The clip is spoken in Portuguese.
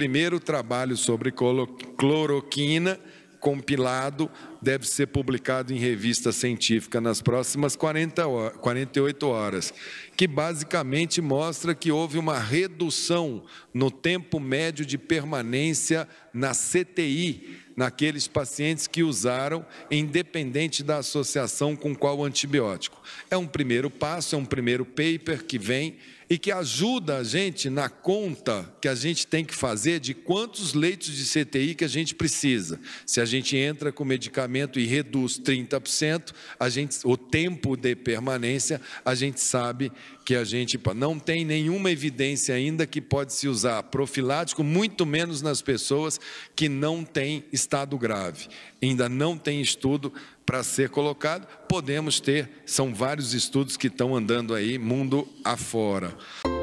primeiro trabalho sobre cloroquina compilado deve ser publicado em revista científica nas próximas 40 horas, 48 horas, que basicamente mostra que houve uma redução no tempo médio de permanência na CTI, naqueles pacientes que usaram, independente da associação com qual antibiótico. É um primeiro passo, é um primeiro paper que vem e que ajuda a gente na conta que a gente tem que fazer de quantos leitos de CTI que a gente precisa. Se a gente entra com medicamento e reduz 30%, a gente, o tempo de permanência, a gente sabe que a gente não tem nenhuma evidência ainda que pode se usar profilático, muito menos nas pessoas que não têm estado grave, ainda não tem estudo para ser colocado, podemos ter, são vários estudos que estão andando aí mundo afora.